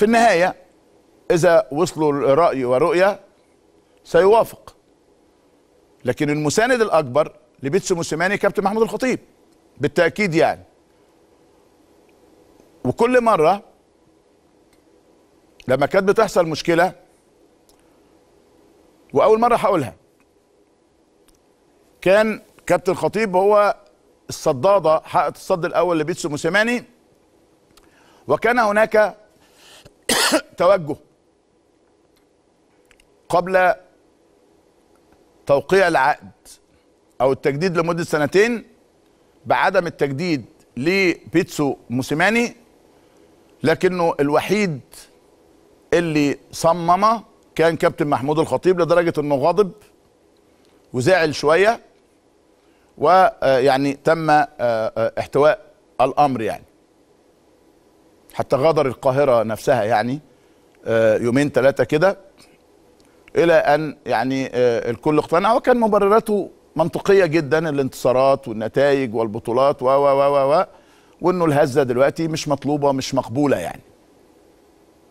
في النهايه اذا وصلوا لراي ورؤيه سيوافق لكن المساند الاكبر لبيتسو موسيماني كابتن محمود الخطيب بالتاكيد يعني وكل مره لما كانت بتحصل مشكله واول مره هقولها كان كابتن خطيب هو الصداده حقت الصد الاول لبيتسو موسيماني وكان هناك توجه قبل توقيع العقد او التجديد لمده سنتين بعدم التجديد لبيتسو موسيماني لكنه الوحيد اللي صمم كان كابتن محمود الخطيب لدرجه انه غضب وزعل شويه ويعني تم آه، آه، احتواء الامر يعني حتى غادر القاهره نفسها يعني آه، يومين ثلاثه كده الى ان يعني آه، الكل اقتنع وكان مبرراته منطقيه جدا الانتصارات والنتائج والبطولات و و و و وانه الهزه دلوقتي مش مطلوبه مش مقبوله يعني